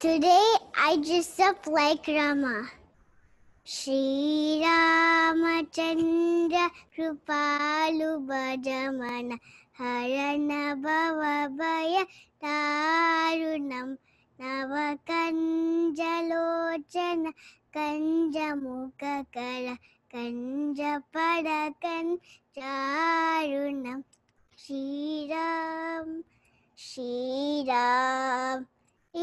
Today I dress up like Rama. Shri Ramachandra Krupalu Bhajamana Harana Bhavabhaya Tarunam Kanja Kanjamukakara Kanjapadakan Charunam Shri Ram Shri Ram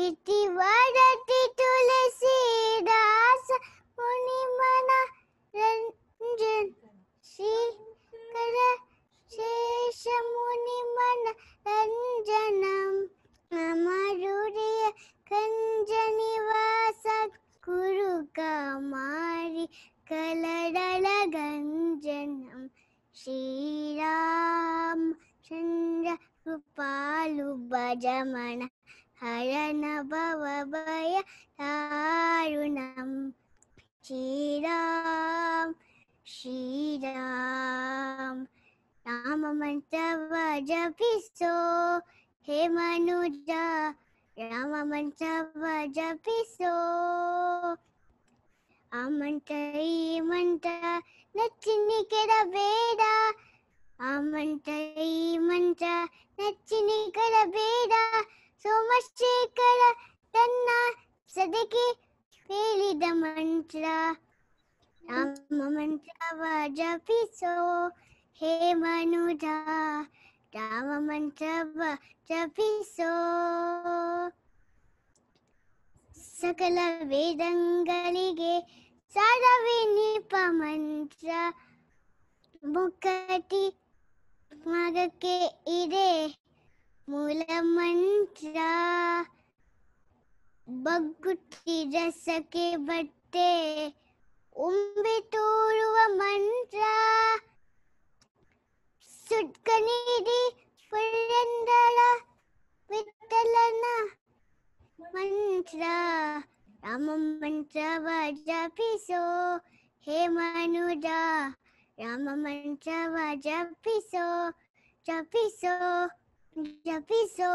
इति वदति तुलसीदास मुनिमना रञ्जन श्रीकर शेषमुनिमन रञ्जनम् अमरुरिय कञ्जनिवास गंजनम श्री राम चंद्र कृपालु भजमण हरणभवभय तारुणं श्रीराम श्रीराम राममन्त्रव जपिसो हे मनुजा राममन्त्रव जपिसो ಆ ಮಂತ್ರ ಈ ಮಂತ್ರ ನಚ್ಚಿನಿಕೆರ ಬೇಡ ಆ ಮಂತ್ರ ಈ ಮಂತ್ರ ನಚ್ಚಿನಿಕೆರ ಬೇಡ ಸೋಮಶೇಖರ ತನ್ನ ಸದೆಗೆ ಹೇಳಿದ ಮಂತ್ರ ರಾಮ ಮಂತ್ರವ ಜಪಿಸೋ ಹೇ ಮನುಜ ರಾಮ ಮಂತ್ರವ ಜಪಿಸೋ ಸಕಲ ವೇದಂಗಳಿಗೆ ಸಾರವೇ ನಿಪ ಮಂತ್ರ ಮುಕ್ಕಟಿ ಮಗಕ್ಕೆ ಇದೆ ಮೂಲಂ बगुठा बगुठी रस के बट्टे उम्बे तोड़ुव मंत्र ಸುಡ್ಕ ನೀಡಿ ಫುರಂದಳ ವಿಠಲನ ಮಂತ್ರ ರಾಮ ಮಂತ್ರವ ಜಪಿಸೋ ಹೇ ಮನುಜ ರಾಮ ಮಂತ್ರವ ಜಪಿಸೋ ಜಪಿಸೋ ಜಪಿಸೋ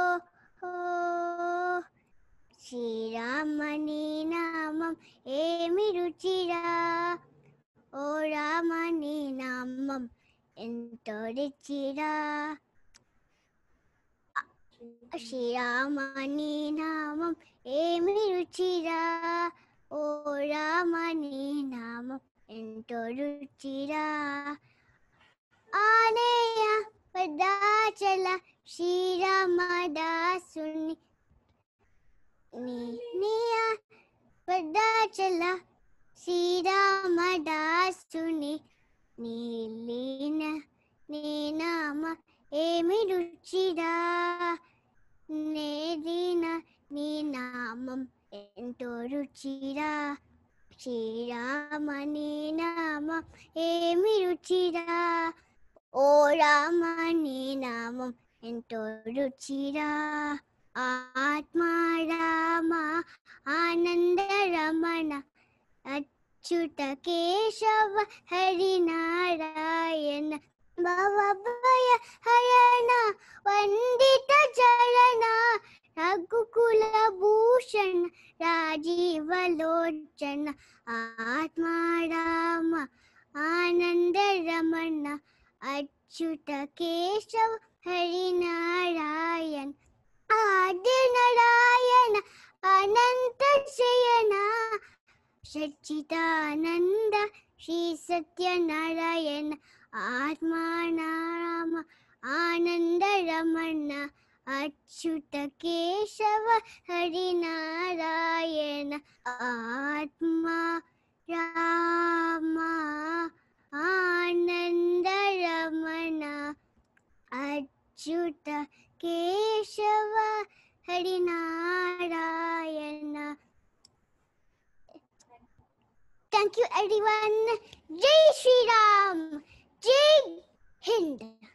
శ్రీరామని నామం ఏమి రుచిరా ఓ రామని నామం ఎంతో రుచిరా శ్రీరామని నామం ఏమి రుచిరా ఓ రామని నామం ఎంతో రుచిరా ఆనేయ పెద్ద చల ಶ್ರೀರಾಮದ ಸುನಿ ನಿಯ ಪದಾಚಲ ಶ್ರೀರಾಮದ ಸುನಿ ನೀಲಿನ ನೇನಾಮ ఏమి రుచిరా నేదిన నీ నామం ఎంతో రుచిరా శ్రీరామ నీ నామం ఏమి రుచిరా ఓ రామ నీ నామం ಎಂಟೋರುಚಿರಾ ಆತ್ಮ ರಾಮ ಆನಂದ ರಮಣ ಅಚ್ಯುತ ಕೇಶವ ಹರಿನಾರಾಯಣ ಭವಭಯ ಹರಣ ವಂದಿತ ಚರಣ ರಘುಕುಲ ಭೂಷಣ ರಾಜೀವ ಲೋಚನ ಆತ್ಮ ರಾಮ ಆನಂದ ರಮಣ ಅಚ್ಯುತ ಕೇಶವ श्री सत्यनारायण आत्मानाराम आनन्दरमण अच्युतकेशव हरिनारायण आत्मा Ram आनन्दरमण अच्युतकेशव Harinarayan Thank you, everyone. Jai Sri Ram. Jai Hind.